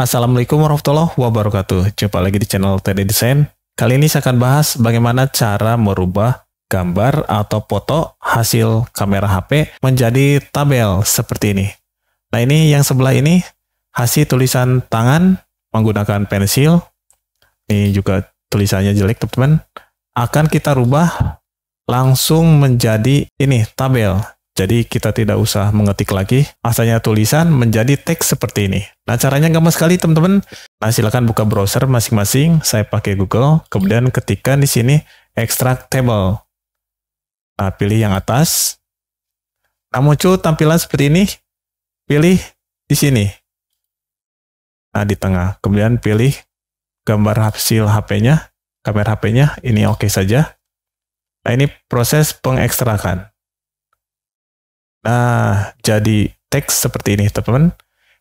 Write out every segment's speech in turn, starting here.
Assalamualaikum warahmatullahi wabarakatuh. Jumpa lagi di channel TD Design. Kali ini saya akan bahas bagaimana cara merubah gambar atau foto hasil kamera HP menjadi tabel seperti ini. Nah ini yang sebelah ini hasil tulisan tangan menggunakan pensil. Ini juga tulisannya jelek teman-teman. Akan kita rubah langsung menjadi ini tabel. Jadi kita tidak usah mengetik lagi, asalnya tulisan menjadi teks seperti ini. Nah caranya gampang sekali teman-teman. Nah silakan buka browser masing-masing, saya pakai Google, kemudian ketikkan di sini extract table. Nah pilih yang atas. Nah muncul tampilan seperti ini, pilih di sini. Nah di tengah, kemudian pilih gambar hasil HP-nya, kamera HP-nya, ini oke okay saja. Nah ini proses pengekstrakan. Nah, jadi teks seperti ini, teman-teman.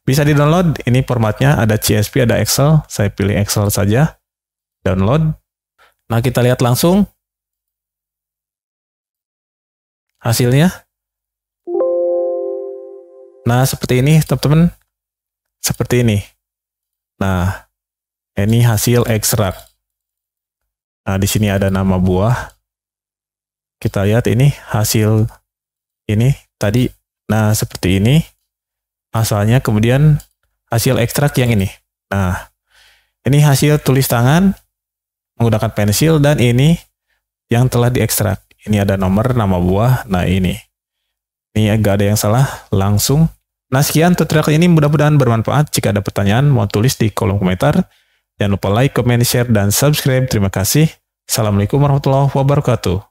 Bisa di-download, ini formatnya ada CSV, ada Excel. Saya pilih Excel saja. Download. Nah, kita lihat langsung hasilnya. Nah, seperti ini, teman-teman. Seperti ini. Nah, ini hasil ekstrak. Nah, di sini ada nama buah. Kita lihat ini hasil ini tadi nah seperti ini asalnya kemudian hasil ekstrak yang ini nah ini hasil tulis tangan menggunakan pensil dan ini yang telah diekstrak ini ada nomor nama buah nah ini ini agak ada yang salah langsung nah sekian tutorial ini mudah-mudahan bermanfaat jika ada pertanyaan mau tulis di kolom komentar Jangan lupa like, comment, share, dan subscribe. Terima kasih. Assalamualaikum warahmatullahi wabarakatuh.